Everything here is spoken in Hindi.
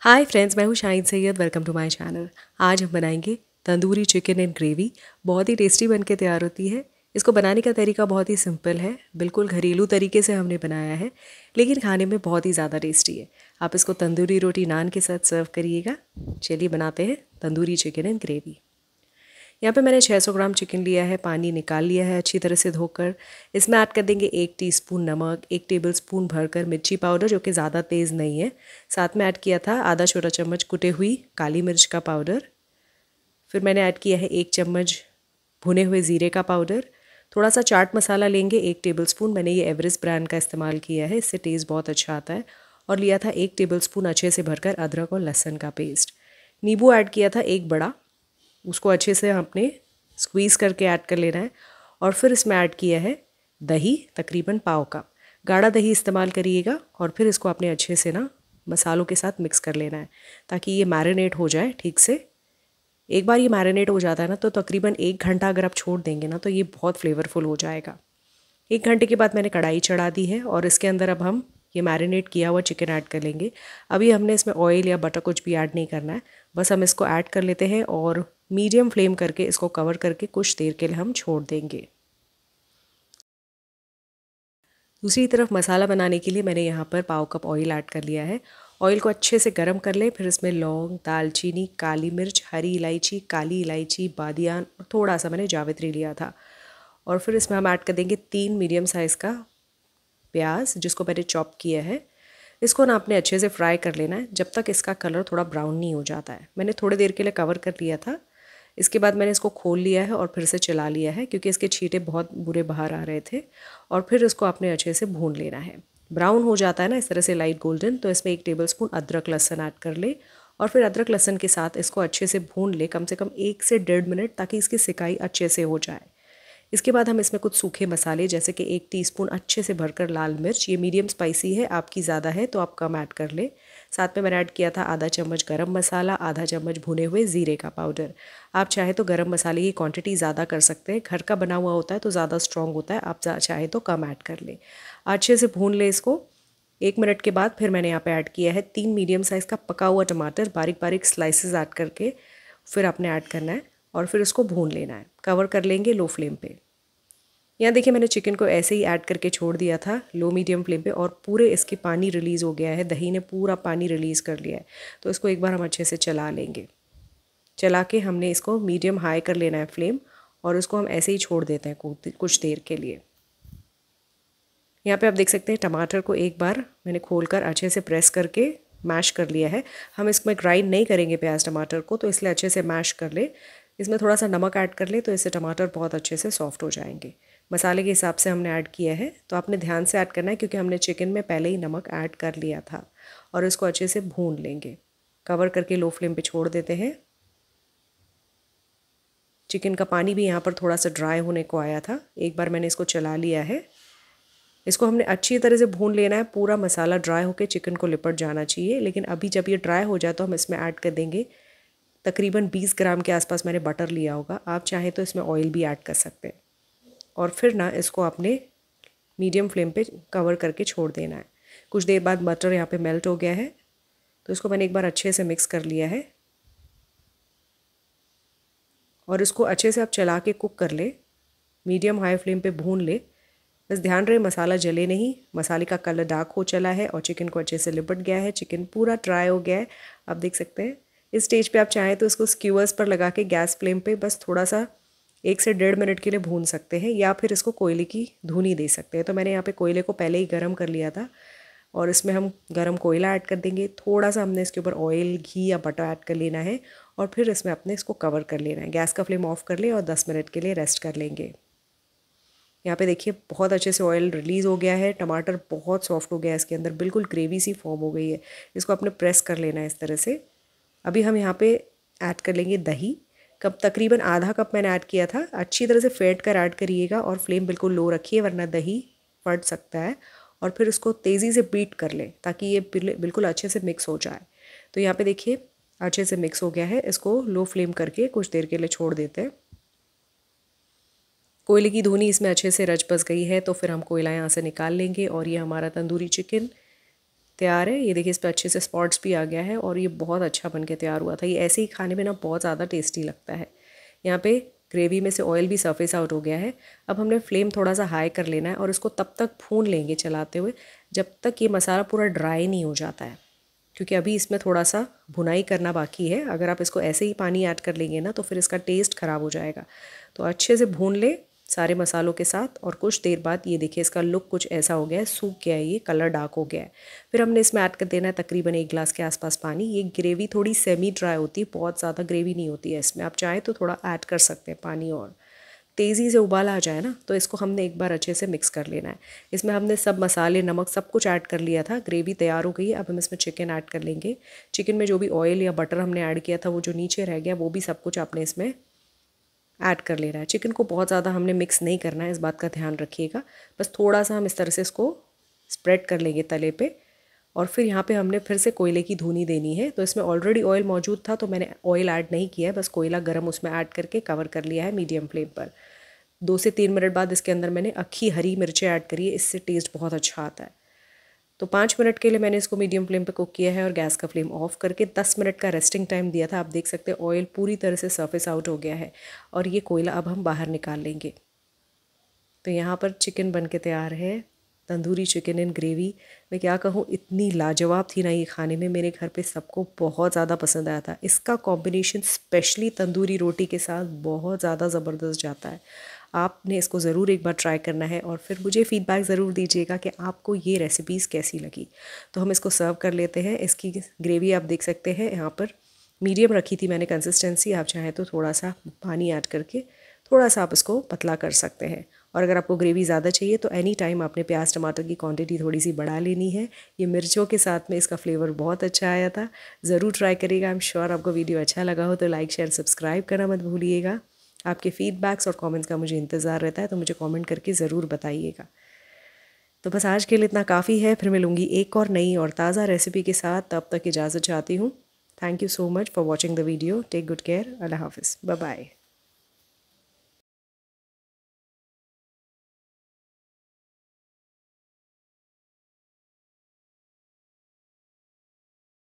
हाय फ्रेंड्स मैं हूँ Shahid Syed welcome to my channel आज हम बनाएंगे तंदूरी चिकन एंड ग्रेवी बहुत ही टेस्टी बन के तैयार होती है इसको बनाने का तरीका बहुत ही सिंपल है बिल्कुल घरेलू तरीके से हमने बनाया है लेकिन खाने में बहुत ही ज़्यादा टेस्टी है आप इसको तंदूरी रोटी नान के साथ सर्व करिएगा चलिए बनाते हैं तंदूरी चिकन एंड ग्रेवी यहाँ पे मैंने 600 ग्राम चिकन लिया है पानी निकाल लिया है अच्छी तरह से धोकर इसमें ऐड कर देंगे एक टीस्पून नमक एक टेबल स्पून भरकर मिर्ची पाउडर जो कि ज़्यादा तेज़ नहीं है साथ में ऐड किया था आधा छोटा चम्मच कुटे हुई काली मिर्च का पाउडर फिर मैंने ऐड किया है एक चम्मच भुने हुए ज़ीरे का पाउडर थोड़ा सा चाट मसाला लेंगे एक टेबल स्पून मैंने ये एवरेस्ट ब्रांड का इस्तेमाल किया है इससे टेस्ट बहुत अच्छा आता है और लिया था एक टेबल स्पून अच्छे से भरकर अदरक और लहसन का पेस्ट नींबू ऐड किया था एक बड़ा उसको अच्छे से अपने स्क्वीज़ करके ऐड कर लेना है और फिर इसमें ऐड किया है दही तकरीबन पाव कप गाढ़ा दही इस्तेमाल करिएगा और फिर इसको आपने अच्छे से ना मसालों के साथ मिक्स कर लेना है ताकि ये मैरिनेट हो जाए ठीक से एक बार ये मैरिनेट हो जाता है ना तो तकरीबन एक घंटा अगर आप छोड़ देंगे ना तो ये बहुत फ्लेवरफुल हो जाएगा एक घंटे के बाद मैंने कढ़ाई चढ़ा दी है और इसके अंदर अब हम ये मैरिनेट किया हुआ चिकन ऐड कर लेंगे अभी हमने इसमें ऑयल या बटर कुछ भी ऐड नहीं करना है बस हम इसको ऐड कर लेते हैं और मीडियम फ्लेम करके इसको कवर करके कुछ देर के लिए हम छोड़ देंगे दूसरी तरफ मसाला बनाने के लिए मैंने यहाँ पर पाव कप ऑयल ऐड कर लिया है ऑयल को अच्छे से गर्म कर लें फिर इसमें लौंग दालचीनी काली मिर्च हरी इलायची काली इलायची बादियान और थोड़ा सा मैंने जावित्री लिया था और फिर इसमें हम ऐड कर देंगे तीन मीडियम साइज़ का प्याज जिसको मैंने चॉप किया है इसको ना आपने अच्छे से फ्राई कर लेना है जब तक इसका कलर थोड़ा ब्राउन नहीं हो जाता है मैंने थोड़ी देर के लिए कवर कर लिया था इसके बाद मैंने इसको खोल लिया है और फिर से चला लिया है क्योंकि इसके छीटे बहुत बुरे बाहर आ रहे थे और फिर इसको आपने अच्छे से भून लेना है ब्राउन हो जाता है ना इस तरह से लाइट गोल्डन तो इसमें एक टेबल स्पून अदरक लहसन ऐड कर ले और फिर अदरक लहसन के साथ इसको अच्छे से भून ले कम से कम एक से डेढ़ मिनट ताकि इसकी सिकाई अच्छे से हो जाए इसके बाद हम इसमें कुछ सूखे मसाले जैसे कि एक टीस्पून अच्छे से भरकर लाल मिर्च ये मीडियम स्पाइसी है आपकी ज़्यादा है तो आप कम ऐड कर लें साथ में मैंने ऐड किया था आधा चम्मच गरम मसाला आधा चम्मच भुने हुए ज़ीरे का पाउडर आप चाहे तो गरम मसाले की क्वांटिटी ज़्यादा कर सकते हैं घर का बना हुआ होता है तो ज़्यादा स्ट्रॉन्ग होता है आप चाहे तो कम ऐड कर लें अच्छे से भून लें इसको एक मिनट के बाद फिर मैंने यहाँ पर ऐड किया है तीन मीडियम साइज़ का पका हुआ टमाटर बारीक बारीक स्लाइसिस ऐड करके फिर आपने ऐड करना है और फिर उसको भून लेना है कवर कर लेंगे लो फ्लेम पे यहाँ देखिए मैंने चिकन को ऐसे ही ऐड करके छोड़ दिया था लो मीडियम फ्लेम पे और पूरे इसकी पानी रिलीज़ हो गया है दही ने पूरा पानी रिलीज़ कर लिया है तो इसको एक बार हम अच्छे से चला लेंगे चला के हमने इसको मीडियम हाई कर लेना है फ्लेम और उसको हम ऐसे ही छोड़ देते हैं कुछ देर के लिए यहाँ पे आप देख सकते हैं टमाटर को एक बार मैंने खोलकर अच्छे से प्रेस करके मैश कर लिया है हम इसमें ग्राइंड नहीं करेंगे प्याज टमाटर को तो इसलिए अच्छे से मैश कर ले इसमें थोड़ा सा नमक ऐड कर ले तो इससे टमाटर बहुत अच्छे से सॉफ्ट हो जाएंगे मसाले के हिसाब से हमने ऐड किया है तो आपने ध्यान से ऐड करना है क्योंकि हमने चिकन में पहले ही नमक ऐड कर लिया था और इसको अच्छे से भून लेंगे कवर करके लो फ्लेम पे छोड़ देते हैं चिकन का पानी भी यहाँ पर थोड़ा सा ड्राई होने को आया था एक बार मैंने इसको चला लिया है इसको हमने अच्छी तरह से भून लेना है पूरा मसाला ड्राई होकर चिकन को लिपट जाना चाहिए लेकिन अभी जब ये ड्राई हो जाए तो हम इसमें ऐड कर देंगे तकरीबन 20 ग्राम के आसपास मैंने बटर लिया होगा आप चाहें तो इसमें ऑयल भी ऐड कर सकते हैं और फिर ना इसको आपने मीडियम फ्लेम पे कवर करके छोड़ देना है कुछ देर बाद बटर यहाँ पे मेल्ट हो गया है तो इसको मैंने एक बार अच्छे से मिक्स कर लिया है और इसको अच्छे से आप चला के कुक कर ले मीडियम हाई फ्लेम पर भून ले बस ध्यान रहे मसाला जले नहीं मसाले का कलर डार्क हो चला है और चिकन को अच्छे से लिपट गया है चिकन पूरा ड्राई हो गया है आप देख सकते हैं इस स्टेज पे आप चाहें तो इसको स्क्यूअर्स पर लगा के गैस फ्लेम पे बस थोड़ा सा एक से डेढ़ मिनट के लिए भून सकते हैं या फिर इसको कोयले की धुनी दे सकते हैं तो मैंने यहाँ पे कोयले को पहले ही गर्म कर लिया था और इसमें हम गर्म कोयला ऐड कर देंगे थोड़ा सा हमने इसके ऊपर ऑयल घी या बटर ऐड कर लेना है और फिर इसमें अपने इसको कवर कर लेना है गैस का फ्लेम ऑफ कर लें और दस मिनट के लिए रेस्ट कर लेंगे यहाँ पे देखिए बहुत अच्छे से ऑयल रिलीज़ हो गया है टमाटर बहुत सॉफ्ट हो गया है इसके अंदर बिल्कुल ग्रेवी सी फॉर्म हो गई है इसको आपने प्रेस कर लेना है इस तरह से अभी हम यहाँ पे ऐड कर लेंगे दही कप तकरीबन आधा कप मैंने ऐड किया था अच्छी तरह से फेंट कर ऐड करिएगा और फ्लेम बिल्कुल लो रखिए वरना दही फट सकता है और फिर उसको तेज़ी से बीट कर लें ताकि ये बिल्कुल अच्छे से मिक्स हो जाए तो यहाँ पे देखिए अच्छे से मिक्स हो गया है इसको लो फ्लेम करके कुछ देर के लिए छोड़ देते हैं कोयले की धुनी इसमें अच्छे से रच बस गई है तो फिर हम कोयला यहाँ से निकाल लेंगे और ये हमारा तंदूरी चिकन तैयार है ये देखिए इस पर अच्छे से स्पॉट्स भी आ गया है और ये बहुत अच्छा बन के तैयार हुआ था ये ऐसे ही खाने में ना बहुत ज़्यादा टेस्टी लगता है यहाँ पे ग्रेवी में से ऑयल भी सरफेस आउट हो गया है अब हमने फ्लेम थोड़ा सा हाई कर लेना है और इसको तब तक भून लेंगे चलाते हुए जब तक ये मसाला पूरा ड्राई नहीं हो जाता है क्योंकि अभी इसमें थोड़ा सा भुनाई करना बाकी है अगर आप इसको ऐसे ही पानी ऐड कर लेंगे ना तो फिर इसका टेस्ट ख़राब हो जाएगा तो अच्छे से भून लें सारे मसालों के साथ और कुछ देर बाद ये देखिए इसका लुक कुछ ऐसा हो गया है सूख गया है ये कलर डार्क हो गया है फिर हमने इसमें ऐड कर देना है तकरीबन एक गिलास के आसपास पानी ये ग्रेवी थोड़ी सेमी ड्राई होती है बहुत ज़्यादा ग्रेवी नहीं होती है इसमें आप चाहें तो थोड़ा ऐड कर सकते हैं पानी और तेज़ी से उबाल आ जाए ना तो इसको हमने एक बार अच्छे से मिक्स कर लेना है इसमें हमने सब मसाले नमक सब कुछ ऐड कर लिया था ग्रेवी तैयार हो गई है अब हम इसमें चिकन ऐड कर लेंगे चिकन में जो भी ऑयल या बटर हमने ऐड किया था वो जो नीचे रह गया वो भी सब कुछ आपने इसमें ऐड कर ले रहा है चिकन को बहुत ज़्यादा हमने मिक्स नहीं करना है इस बात का ध्यान रखिएगा बस थोड़ा सा हम इस तरह से इसको स्प्रेड कर लेंगे तले पे और फिर यहाँ पे हमने फिर से कोयले की धुनी देनी है तो इसमें ऑलरेडी ऑयल मौजूद था तो मैंने ऑयल ऐड नहीं किया है बस कोयला गर्म उसमें ऐड करके कवर कर लिया है मीडियम फ्लेम पर दो से तीन मिनट बाद इसके अंदर मैंने अक्खी हरी मिर्चें ऐड करी है इससे टेस्ट बहुत अच्छा आता है तो पाँच मिनट के लिए मैंने इसको मीडियम फ्लेम पे कुक किया है और गैस का फ्लेम ऑफ करके दस मिनट का रेस्टिंग टाइम दिया था आप देख सकते हैं ऑयल पूरी तरह से सर्फेस आउट हो गया है और ये कोयला अब हम बाहर निकाल लेंगे तो यहाँ पर चिकन बन के तैयार है तंदूरी चिकन एंड ग्रेवी मैं क्या कहूँ इतनी लाजवाब थी ना ये खाने में मेरे घर पे सबको बहुत ज़्यादा पसंद आया था इसका कॉम्बिनेशन स्पेशली तंदूरी रोटी के साथ बहुत ज़्यादा ज़बरदस्त जाता है आपने इसको ज़रूर एक बार ट्राई करना है और फिर मुझे फ़ीडबैक ज़रूर दीजिएगा कि आपको ये रेसिपीज़ कैसी लगी तो हम इसको सर्व कर लेते हैं इसकी ग्रेवी आप देख सकते हैं यहाँ पर मीडियम रखी थी मैंने कंसिस्टेंसी आप चाहें तो थोड़ा सा पानी ऐड करके थोड़ा सा आप इसको पतला कर सकते हैं और अगर आपको ग्रेवी ज़्यादा चाहिए तो एनी टाइम आपने प्याज टमाटर की क्वांटिटी थोड़ी सी बढ़ा लेनी है ये मिर्चों के साथ में इसका फ्लेवर बहुत अच्छा आया था ज़रूर ट्राई करिएगा आई एम श्योर आपको वीडियो अच्छा लगा हो तो लाइक शेयर सब्सक्राइब करना मत भूलिएगा आपके फीडबैक्स और कमेंट्स का मुझे इंतज़ार रहता है तो मुझे कमेंट करके ज़रूर बताइएगा तो बस आज के लिए इतना काफ़ी है फिर मिलूँगी एक और नई और ताज़ा रेसिपी के साथ तब तक इजाज़त चाहती हूँ thank you so much for watching the video take good care अल्लाह हाफिज़ बाय